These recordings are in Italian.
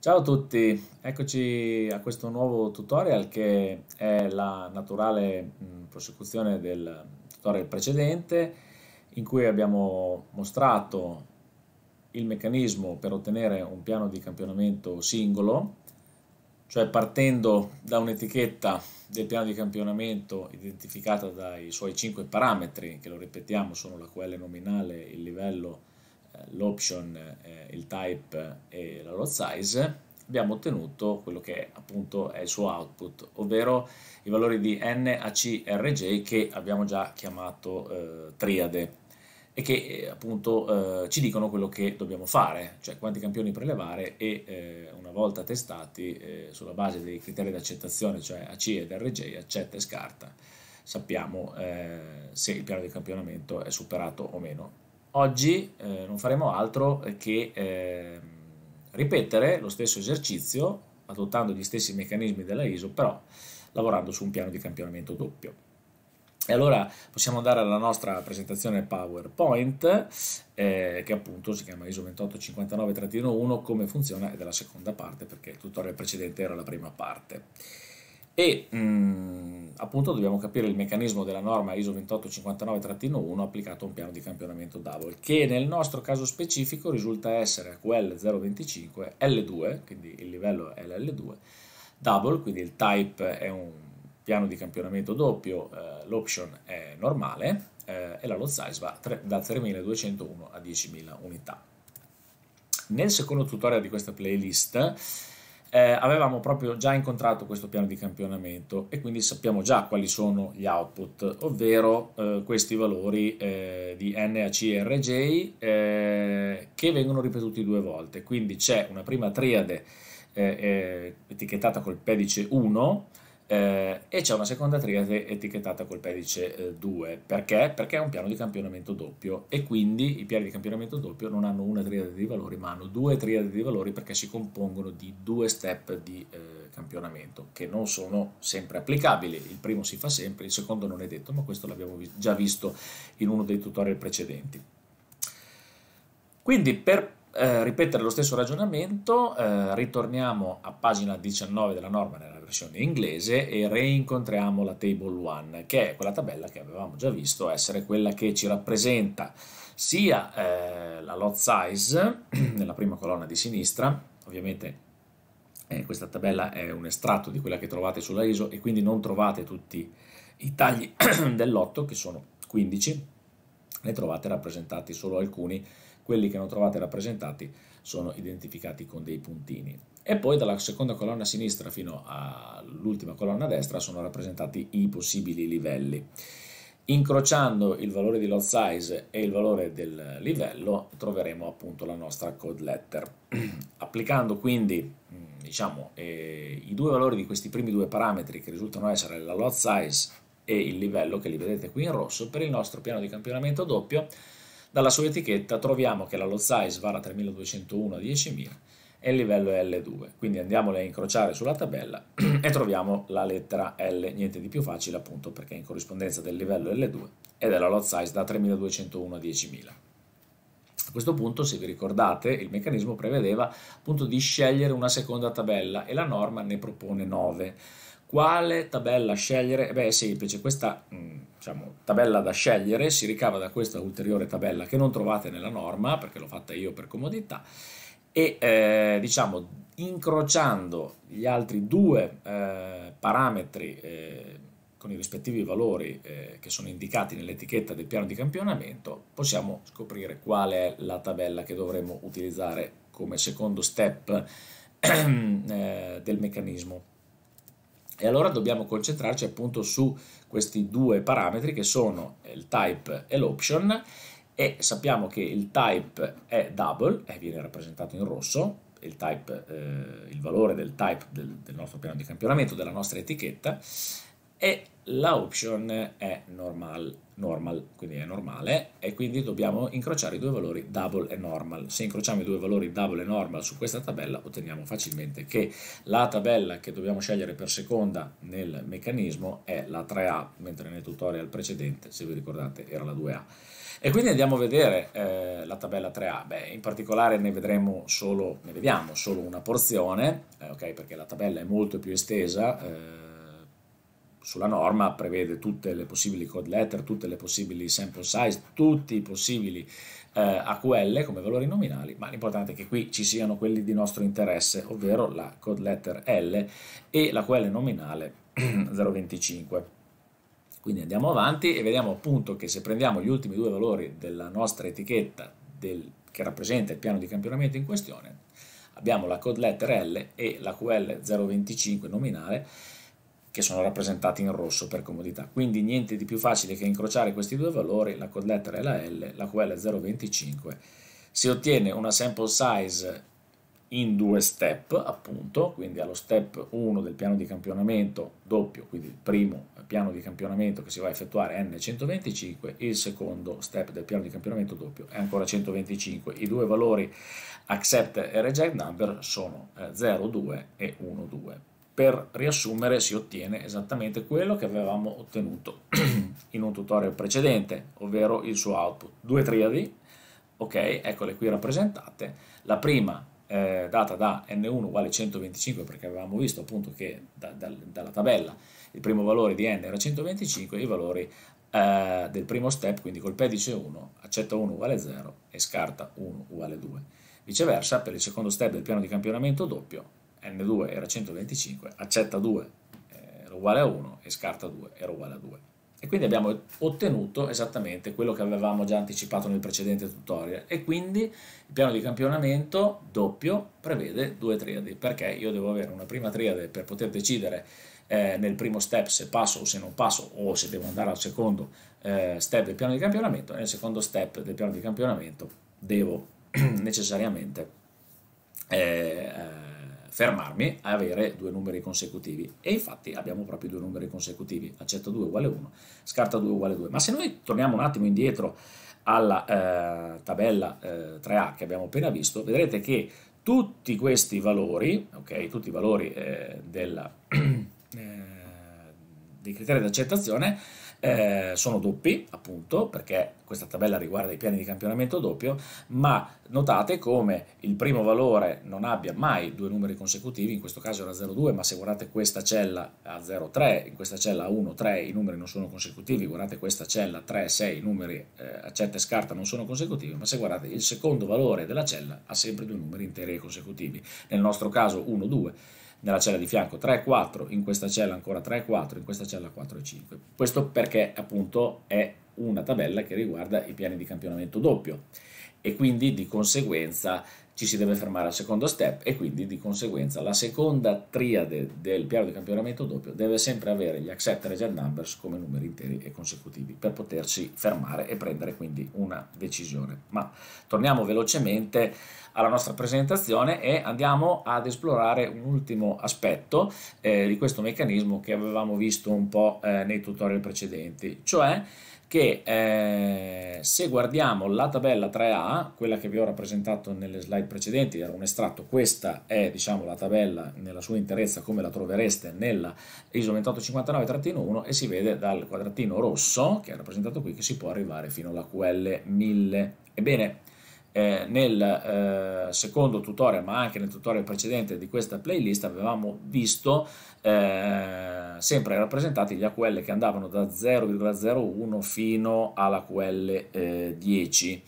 Ciao a tutti, eccoci a questo nuovo tutorial che è la naturale mm, prosecuzione del tutorial precedente in cui abbiamo mostrato il meccanismo per ottenere un piano di campionamento singolo, cioè partendo da un'etichetta del piano di campionamento identificata dai suoi 5 parametri, che lo ripetiamo sono la QL nominale, il livello l'option, eh, il type e la load size, abbiamo ottenuto quello che appunto è il suo output, ovvero i valori di n, a, c, r, j che abbiamo già chiamato eh, triade e che eh, appunto eh, ci dicono quello che dobbiamo fare, cioè quanti campioni prelevare e eh, una volta testati eh, sulla base dei criteri di accettazione, cioè AC ed RJ, accetta e scarta, sappiamo se il piano di campionamento è superato o meno. Oggi eh, non faremo altro che eh, ripetere lo stesso esercizio adottando gli stessi meccanismi della ISO, però lavorando su un piano di campionamento doppio. E allora possiamo andare alla nostra presentazione PowerPoint, eh, che appunto si chiama ISO 2859-1, come funziona, ed è la seconda parte, perché il tutorial precedente era la prima parte e mh, mm, appunto dobbiamo capire il meccanismo della norma ISO 2859-1 applicato a un piano di campionamento double che nel nostro caso specifico risulta essere QL025 L2 quindi il livello è l'L2 double quindi il type è un piano di campionamento doppio eh, l'option è normale eh, e la lot size va tre, da 3201 a 10.000 unità nel secondo tutorial di questa playlist eh, avevamo proprio già incontrato questo piano di campionamento e quindi sappiamo già quali sono gli output, ovvero eh, questi valori eh, di NAC e RJ eh, che vengono ripetuti due volte. Quindi c'è una prima triade eh, eh, etichettata col pedice 1 eh, e c'è una seconda triade etichettata col pedice eh, 2 perché? perché è un piano di campionamento doppio e quindi i piani di campionamento doppio non hanno una triade di valori ma hanno due triade di valori perché si compongono di due step di eh, campionamento che non sono sempre applicabili il primo si fa sempre il secondo non è detto ma questo l'abbiamo vi già visto in uno dei tutorial precedenti quindi per eh, ripetere lo stesso ragionamento eh, ritorniamo a pagina 19 della norma nella versione inglese e reincontriamo la Table 1, che è quella tabella che avevamo già visto essere quella che ci rappresenta sia eh, la lot size nella prima colonna di sinistra, ovviamente eh, questa tabella è un estratto di quella che trovate sulla ISO e quindi non trovate tutti i tagli del lotto che sono 15, ne trovate rappresentati solo alcuni, quelli che non trovate rappresentati sono identificati con dei puntini. E poi dalla seconda colonna a sinistra fino all'ultima colonna a destra sono rappresentati i possibili livelli. Incrociando il valore di lot size e il valore del livello troveremo appunto la nostra code letter. Applicando quindi mm, diciamo, eh, i due valori di questi primi due parametri che risultano essere la lot size e il livello che li vedete qui in rosso per il nostro piano di campionamento doppio dalla sua etichetta troviamo che la lot size va da 3201 a 10.000 e il livello è L2, quindi andiamole a incrociare sulla tabella e troviamo la lettera L, niente di più facile appunto perché è in corrispondenza del livello L2 e della lot size da 3201 a 10.000. A questo punto, se vi ricordate, il meccanismo prevedeva appunto di scegliere una seconda tabella e la norma ne propone 9. Quale tabella scegliere? Eh beh, è semplice, questa mm, diciamo, tabella da scegliere si ricava da questa ulteriore tabella che non trovate nella norma, perché l'ho fatta io per comodità, e eh, diciamo incrociando gli altri due eh, parametri eh, con i rispettivi valori eh, che sono indicati nell'etichetta del piano di campionamento, possiamo scoprire qual è la tabella che dovremmo utilizzare come secondo step eh, del meccanismo. E allora dobbiamo concentrarci appunto su questi due parametri che sono il type e l'option e sappiamo che il type è double e eh, viene rappresentato in rosso, il, type, eh, il valore del type del, del nostro piano di campionamento, della nostra etichetta e la option è normal, normal, quindi è normale e quindi dobbiamo incrociare i due valori double e normal. Se incrociamo i due valori double e normal su questa tabella otteniamo facilmente che la tabella che dobbiamo scegliere per seconda nel meccanismo è la 3A, mentre nel tutorial precedente, se vi ricordate, era la 2A. E quindi andiamo a vedere eh, la tabella 3A. Beh, in particolare ne vedremo solo, ne vediamo solo una porzione, eh, okay, perché la tabella è molto più estesa. Eh, sulla norma prevede tutte le possibili code letter, tutte le possibili sample size, tutti i possibili eh, AQL come valori nominali, ma l'importante è che qui ci siano quelli di nostro interesse, ovvero la code letter L e l'AQL nominale 0,25. Quindi andiamo avanti e vediamo appunto che se prendiamo gli ultimi due valori della nostra etichetta del, che rappresenta il piano di campionamento in questione, abbiamo la code letter L e l'AQL 0,25 nominale, che sono rappresentati in rosso per comodità. Quindi niente di più facile che incrociare questi due valori, la code letter e la L, la QL 025. Si ottiene una sample size in due step, appunto, quindi allo step 1 del piano di campionamento doppio, quindi il primo piano di campionamento che si va a effettuare è N125, il secondo step del piano di campionamento doppio è ancora 125. I due valori accept e reject number sono 0,2 eh, e 1,2 per riassumere si ottiene esattamente quello che avevamo ottenuto in un tutorial precedente, ovvero il suo output. Due triadi, ok, eccole qui rappresentate. La prima eh, data da n1 uguale 125 perché avevamo visto appunto che da, da, dalla tabella il primo valore di n era 125 e i valori eh, del primo step, quindi col pedice 1, accetta 1 uguale 0 e scarta 1 uguale 2. Viceversa, per il secondo step del piano di campionamento doppio, n2 era 125, accetta 2 eh, era uguale a 1 e scarta 2 era uguale a 2. E quindi abbiamo ottenuto esattamente quello che avevamo già anticipato nel precedente tutorial e quindi il piano di campionamento doppio prevede due triadi perché io devo avere una prima triade per poter decidere eh, nel primo step se passo o se non passo o se devo andare al secondo eh, step del piano di campionamento e nel secondo step del piano di campionamento devo necessariamente eh, eh fermarmi a avere due numeri consecutivi. E infatti abbiamo proprio due numeri consecutivi, accetta 2 uguale 1, scarta 2 uguale 2. Ma se noi torniamo un attimo indietro alla eh, tabella eh, 3A che abbiamo appena visto, vedrete che tutti questi valori, ok, tutti i valori eh, della, eh, dei criteri di accettazione eh, sono doppi, appunto, perché questa tabella riguarda i piani di campionamento doppio, ma notate come il primo valore non abbia mai due numeri consecutivi, in questo caso era 0,2, ma se guardate questa cella a 0,3, in questa cella a 1,3 i numeri non sono consecutivi, guardate questa cella 3, 6, i numeri eh, accetta e scarta non sono consecutivi, ma se guardate il secondo valore della cella ha sempre due numeri interi e consecutivi, nel nostro caso 1, 2 nella cella di fianco 3 e 4, in questa cella ancora 3 e 4, in questa cella 4 e 5. Questo perché appunto è una tabella che riguarda i piani di campionamento doppio e quindi di conseguenza ci si deve fermare al secondo step e quindi di conseguenza la seconda triade del piano di campionamento doppio deve sempre avere gli accept region numbers come numeri interi e consecutivi per potersi fermare e prendere quindi una decisione. Ma torniamo velocemente alla nostra presentazione e andiamo ad esplorare un ultimo aspetto eh, di questo meccanismo che avevamo visto un po' eh, nei tutorial precedenti, cioè che eh, se guardiamo la tabella 3A, quella che vi ho rappresentato nelle slide precedenti, era un estratto, questa è diciamo, la tabella nella sua interezza come la trovereste nella ISO 2859-1 e si vede dal quadratino rosso che è rappresentato qui che si può arrivare fino alla QL1000. Ebbene, eh, nel eh, secondo tutorial, ma anche nel tutorial precedente di questa playlist, avevamo visto eh, sempre rappresentati gli AQL che andavano da 0,01 fino all'AQL 10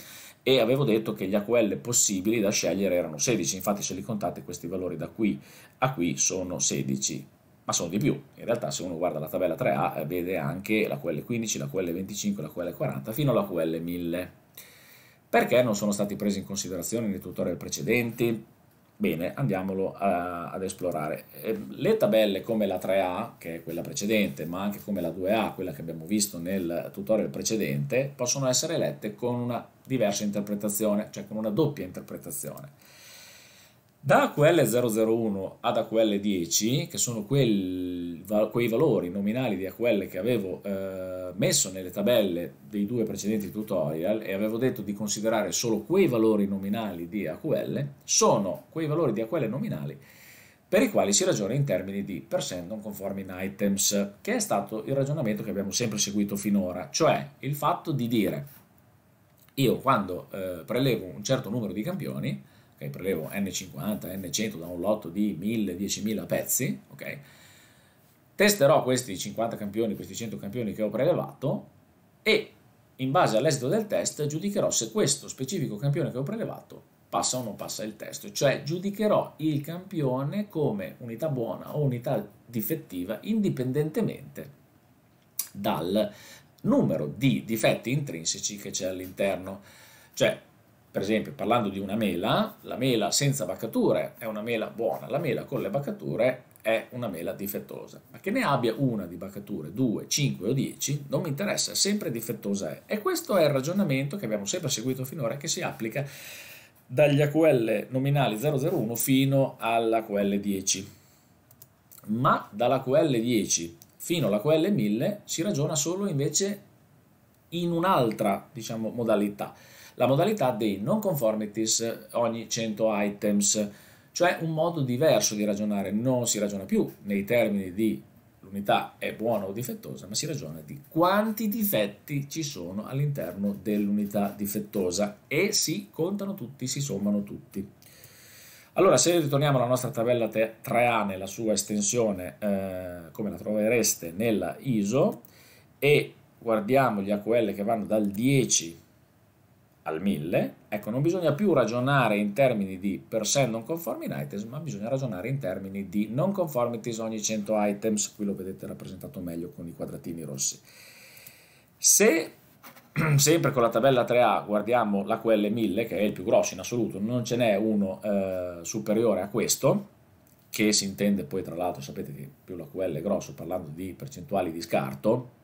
eh, e avevo detto che gli AQL possibili da scegliere erano 16, infatti se li contate questi valori da qui a qui sono 16, ma sono di più. In realtà se uno guarda la tabella 3A eh, vede anche la QL 15, la QL 25, la QL 40 fino alla QL 1000. Perché non sono stati presi in considerazione nei tutorial precedenti? Bene, andiamolo a, ad esplorare. Ehm, le tabelle come la 3A, che è quella precedente, ma anche come la 2A, quella che abbiamo visto nel tutorial precedente, possono essere lette con una diversa interpretazione, cioè con una doppia interpretazione. Da AQL001 ad AQL10, che sono quel, quei valori nominali di AQL che avevo eh, messo nelle tabelle dei due precedenti tutorial e avevo detto di considerare solo quei valori nominali di AQL, sono quei valori di AQL nominali per i quali si ragiona in termini di percent non conforming items, che è stato il ragionamento che abbiamo sempre seguito finora, cioè il fatto di dire io quando eh, prelevo un certo numero di campioni, ok? Prelevo N50, N100 da un lotto di 1000, 10.000 pezzi, ok? Testerò questi 50 campioni, questi 100 campioni che ho prelevato e in base all'esito del test giudicherò se questo specifico campione che ho prelevato passa o non passa il test, cioè giudicherò il campione come unità buona o unità difettiva indipendentemente dal numero di difetti intrinseci che c'è all'interno. Cioè, per esempio, parlando di una mela, la mela senza baccature è una mela buona, la mela con le baccature è una mela difettosa. Ma che ne abbia una di baccature, due, cinque o dieci, non mi interessa, sempre difettosa è. E questo è il ragionamento che abbiamo sempre seguito finora che si applica dagli AQL nominali 001 fino all'AQL 10. Ma dall'AQL 10 fino all'AQL 1000 si ragiona solo invece in un'altra diciamo, modalità la modalità dei non conformities ogni 100 items, cioè un modo diverso di ragionare, non si ragiona più nei termini di l'unità è buona o difettosa, ma si ragiona di quanti difetti ci sono all'interno dell'unità difettosa e si contano tutti, si sommano tutti. Allora, se ritorniamo alla nostra tabella 3A nella sua estensione, eh, come la trovereste nella ISO, e guardiamo gli AQL che vanno dal 10 al 1000, ecco, non bisogna più ragionare in termini di per sé non conforming items, ma bisogna ragionare in termini di non conformities ogni 100 items, qui lo vedete rappresentato meglio con i quadratini rossi. Se sempre con la tabella 3A guardiamo la QL1000, che è il più grosso in assoluto, non ce n'è uno eh, superiore a questo, che si intende poi tra l'altro, sapete che più la QL è grosso, parlando di percentuali di scarto,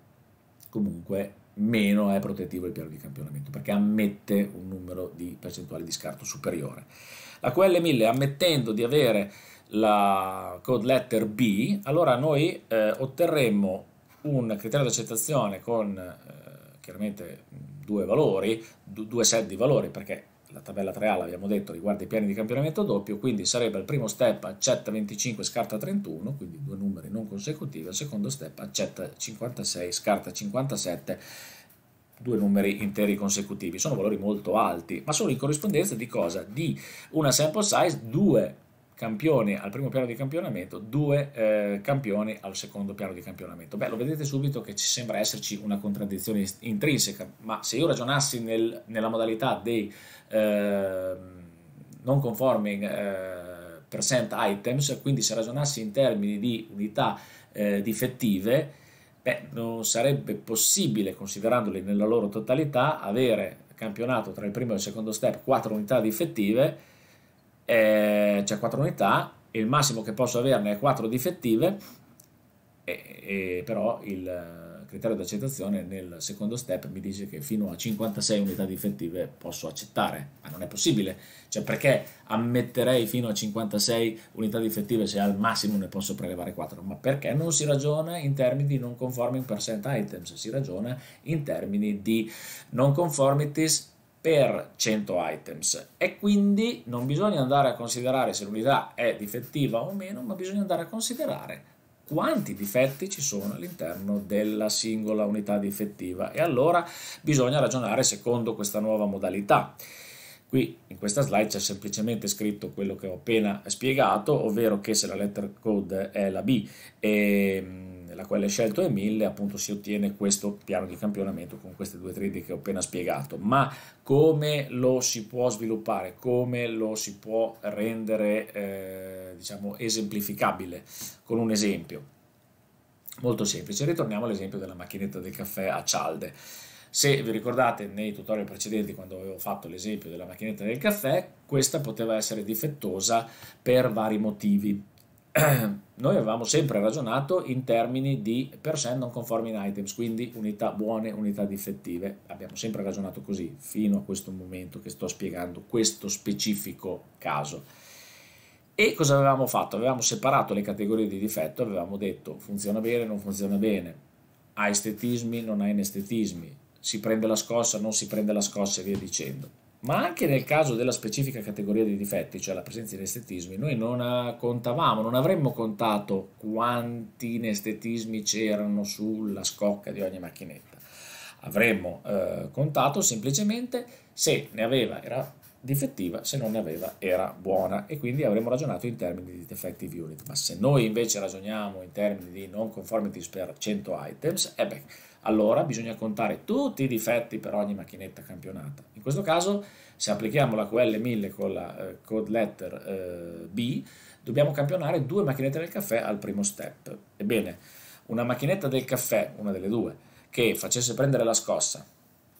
comunque meno è protettivo il piano di campionamento, perché ammette un numero di percentuali di scarto superiore. La QL1000 ammettendo di avere la code letter B, allora noi eh, otterremmo un criterio di accettazione con eh, chiaramente due valori, due set di valori, perché la tabella 3A l'abbiamo detto riguarda i piani di campionamento doppio, quindi sarebbe il primo step accetta 25, scarta 31, quindi due numeri non consecutivi, il secondo step accetta 56, scarta 57, due numeri interi consecutivi. Sono valori molto alti, ma sono in corrispondenza di cosa? Di una sample size 2 campioni al primo piano di campionamento, due eh, campioni al secondo piano di campionamento. Beh, lo vedete subito che ci sembra esserci una contraddizione intrinseca, ma se io ragionassi nel, nella modalità dei eh, non conforming eh, percent items, quindi se ragionassi in termini di unità eh, difettive, beh, non sarebbe possibile, considerandoli nella loro totalità, avere campionato tra il primo e il secondo step quattro unità difettive eh, c'è 4 unità, e il massimo che posso averne è 4 difettive, e, e però il eh, criterio di accettazione nel secondo step mi dice che fino a 56 unità difettive posso accettare, ma non è possibile, cioè perché ammetterei fino a 56 unità difettive se al massimo ne posso prelevare 4, ma perché non si ragiona in termini di non conforming percent items, si ragiona in termini di non conformities per 100 items e quindi non bisogna andare a considerare se l'unità è difettiva o meno, ma bisogna andare a considerare quanti difetti ci sono all'interno della singola unità difettiva e allora bisogna ragionare secondo questa nuova modalità. Qui in questa slide c'è semplicemente scritto quello che ho appena spiegato, ovvero che se la letter code è la B e ehm, nella quale è scelto E1000 appunto si ottiene questo piano di campionamento con queste due trade che ho appena spiegato. Ma come lo si può sviluppare, come lo si può rendere eh, diciamo esemplificabile con un esempio? Molto semplice, ritorniamo all'esempio della macchinetta del caffè a cialde. Se vi ricordate nei tutorial precedenti quando avevo fatto l'esempio della macchinetta del caffè, questa poteva essere difettosa per vari motivi noi avevamo sempre ragionato in termini di per sé non conforming items, quindi unità buone, unità difettive. Abbiamo sempre ragionato così fino a questo momento che sto spiegando questo specifico caso. E cosa avevamo fatto? Avevamo separato le categorie di difetto, avevamo detto funziona bene, non funziona bene, ha estetismi, non ha inestetismi, si prende la scossa, non si prende la scossa e via dicendo ma anche nel caso della specifica categoria di difetti, cioè la presenza di anestetismi, noi non contavamo, non avremmo contato quanti anestetismi c'erano sulla scocca di ogni macchinetta. Avremmo eh, contato semplicemente se ne aveva era difettiva, se non ne aveva era buona e quindi avremmo ragionato in termini di defective unit. Ma se noi invece ragioniamo in termini di non conformities per 100 items, eh allora bisogna contare tutti i difetti per ogni macchinetta campionata. In questo caso, se applichiamo la QL1000 con la eh, code letter eh, B, dobbiamo campionare due macchinette del caffè al primo step. Ebbene, una macchinetta del caffè, una delle due, che facesse prendere la scossa,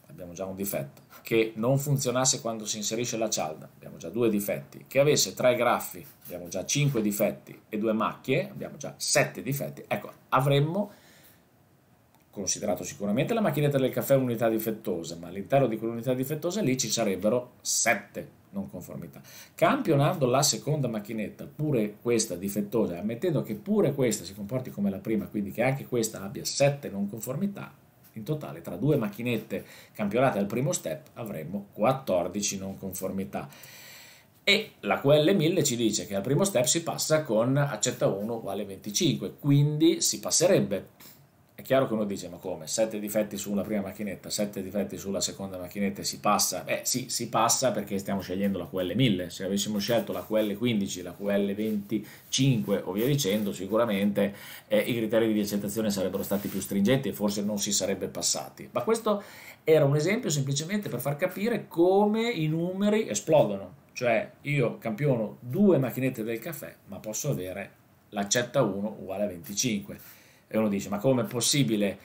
abbiamo già un difetto, che non funzionasse quando si inserisce la cialda, abbiamo già due difetti, che avesse tre graffi, abbiamo già cinque difetti, e due macchie, abbiamo già sette difetti, ecco, avremmo considerato sicuramente la macchinetta del caffè un'unità difettosa, ma all'interno di quell'unità difettosa lì ci sarebbero sette non conformità. Campionando la seconda macchinetta, pure questa difettosa, ammettendo che pure questa si comporti come la prima, quindi che anche questa abbia sette non conformità, in totale tra due macchinette campionate al primo step avremmo 14 non conformità. E la QL1000 ci dice che al primo step si passa con accetta 1 uguale 25, quindi si passerebbe chiaro che uno dice, ma come, sette difetti sulla prima macchinetta, sette difetti sulla seconda macchinetta e si passa? Beh sì, si passa perché stiamo scegliendo la QL1000, se avessimo scelto la QL15, la QL25 o via dicendo, sicuramente eh, i criteri di accettazione sarebbero stati più stringenti e forse non si sarebbe passati. Ma questo era un esempio semplicemente per far capire come i numeri esplodono, cioè io campiono due macchinette del caffè, ma posso avere l'accetta 1 uguale a 25 e uno dice, ma come è possibile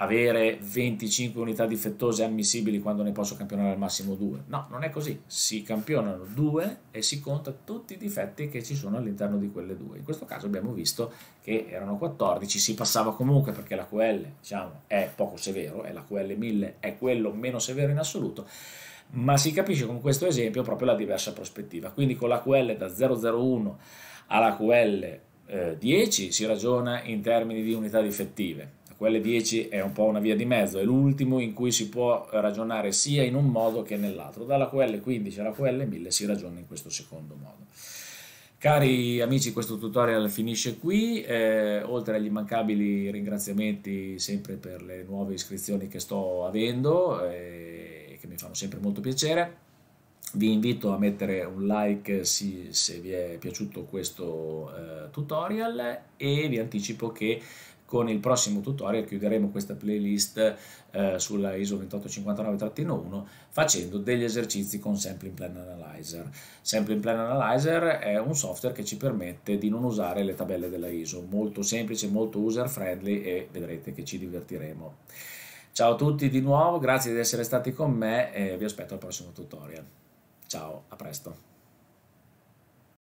avere 25 unità difettose ammissibili quando ne posso campionare al massimo 2? No, non è così. Si campionano 2 e si conta tutti i difetti che ci sono all'interno di quelle due. In questo caso abbiamo visto che erano 14, si passava comunque perché la QL diciamo, è poco severo e la QL 1000 è quello meno severo in assoluto ma si capisce con questo esempio proprio la diversa prospettiva. Quindi con la QL da 001 alla QL 10 eh, si ragiona in termini di unità difettive, quelle 10 è un po' una via di mezzo, è l'ultimo in cui si può ragionare sia in un modo che nell'altro, dalla QL 15 alla QL 1000 si ragiona in questo secondo modo. Cari amici, questo tutorial finisce qui, eh, oltre agli immancabili ringraziamenti sempre per le nuove iscrizioni che sto avendo eh, che mi fanno sempre molto piacere vi invito a mettere un like se vi è piaciuto questo eh, tutorial e vi anticipo che con il prossimo tutorial chiuderemo questa playlist eh, sulla ISO 2859-1 facendo degli esercizi con Sampling Plan Analyzer. Sampling Plan Analyzer è un software che ci permette di non usare le tabelle della ISO, molto semplice, molto user friendly e vedrete che ci divertiremo. Ciao a tutti di nuovo, grazie di essere stati con me e vi aspetto al prossimo tutorial. Ciao, a presto.